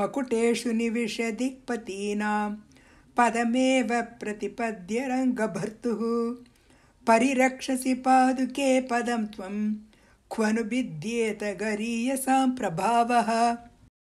मकुटेषु निविश दिक्पतीनां पदमेव प्रतिपद्य रङ्गभर्तुः परिरक्षसि पादुके पदं त्वं क्वनु विद्येत गरीयसां प्रभावः